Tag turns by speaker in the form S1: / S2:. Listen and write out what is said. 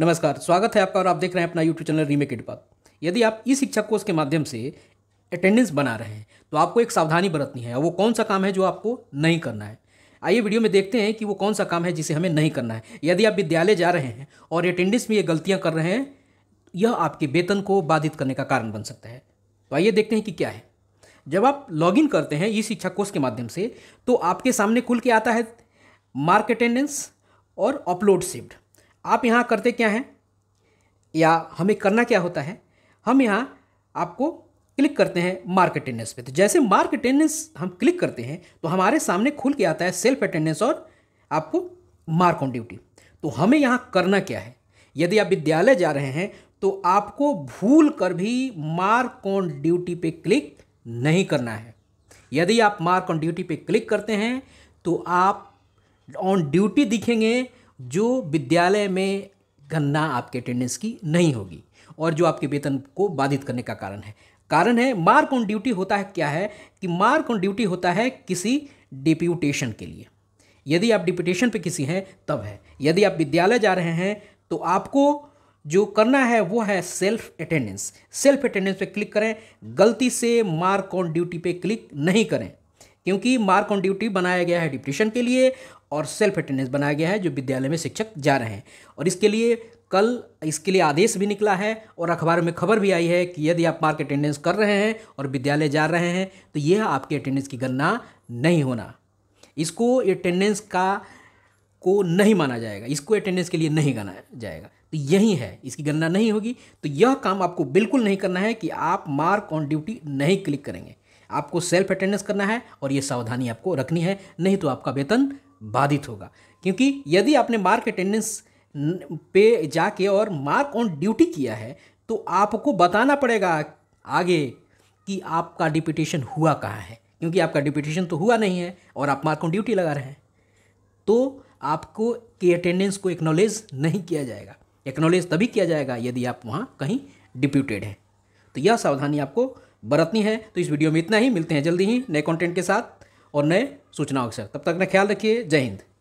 S1: नमस्कार स्वागत है आपका और आप देख रहे हैं अपना यूट्यूब चैनल रीमेक इट पर यदि आप ई शिक्षा कोर्स के माध्यम से अटेंडेंस बना रहे हैं तो आपको एक सावधानी बरतनी है वो कौन सा काम है जो आपको नहीं करना है आइए वीडियो में देखते हैं कि वो कौन सा काम है जिसे हमें नहीं करना है यदि आप विद्यालय जा रहे हैं और अटेंडेंस में ये गलतियाँ कर रहे हैं यह आपके वेतन को बाधित करने का कारण बन सकता है तो आइए देखते हैं कि क्या है जब आप लॉगिन करते हैं ई शिक्षा कोर्स के माध्यम से तो आपके सामने खुल के आता है मार्क अटेंडेंस और अपलोड शिफ्ट आप यहाँ करते क्या हैं या हमें करना क्या होता है हम यहाँ आपको क्लिक करते हैं मार्क अटेंडेंस पे तो जैसे मार्क अटेंडेंस हम क्लिक करते हैं तो हमारे सामने खुल के आता है सेल्फ अटेंडेंस और आपको मार्क ऑन ड्यूटी तो हमें यहाँ करना क्या है यदि आप विद्यालय जा रहे हैं तो आपको भूल कर भी मार्क ऑन ड्यूटी पे क्लिक नहीं करना है यदि आप मार्क ऑन ड्यूटी पे क्लिक करते हैं तो आप ऑन ड्यूटी दिखेंगे जो विद्यालय में गणना आपके अटेंडेंस की नहीं होगी और जो आपके वेतन को बाधित करने का कारण है कारण है मार्क ऑन ड्यूटी होता है क्या है कि मार्क ऑन ड्यूटी होता है किसी डिप्यूटेशन के लिए यदि आप डिप्यूटेशन पे किसी हैं तब है यदि आप विद्यालय जा रहे हैं तो आपको जो करना है वो है सेल्फ अटेंडेंस सेल्फ अटेंडेंस पे क्लिक करें गलती से मार्क ऑन ड्यूटी पे क्लिक नहीं करें क्योंकि मार्क ऑन ड्यूटी बनाया गया है डिप्रेशन के लिए और सेल्फ अटेंडेंस बनाया गया है जो विद्यालय में शिक्षक जा रहे हैं और इसके लिए कल इसके लिए आदेश भी निकला है और अखबारों में खबर भी आई है कि यदि आप मार्क अटेंडेंस कर रहे हैं और विद्यालय जा रहे हैं तो यह आपके अटेंडेंस की गणना नहीं होना इसको अटेंडेंस का को नहीं माना जाएगा इसको अटेंडेंस के लिए नहीं गाना जाएगा तो यही है इसकी गणना नहीं होगी तो यह काम आपको बिल्कुल नहीं करना है कि आप मार्क ऑन ड्यूटी नहीं क्लिक करेंगे आपको सेल्फ अटेंडेंस करना है और ये सावधानी आपको रखनी है नहीं तो आपका वेतन बाधित होगा क्योंकि यदि आपने मार्क अटेंडेंस पे जाके और मार्क ऑन ड्यूटी किया है तो आपको बताना पड़ेगा आगे कि आपका डिपिटेशन हुआ कहाँ है क्योंकि आपका डिपिटेशन तो हुआ नहीं है और आप मार्क ऑन ड्यूटी लगा रहे हैं तो आपको के अटेंडेंस को एक्नॉलेज नहीं किया जाएगा एक्नॉलेज तभी किया जाएगा यदि आप वहाँ कहीं डिप्यूटेड हैं तो यह सावधानी आपको बरतनी है तो इस वीडियो में इतना ही मिलते हैं जल्दी ही नए कॉन्टेंट के साथ और नए सूचनाओं के साथ तब तक अपना ख्याल रखिए जय हिंद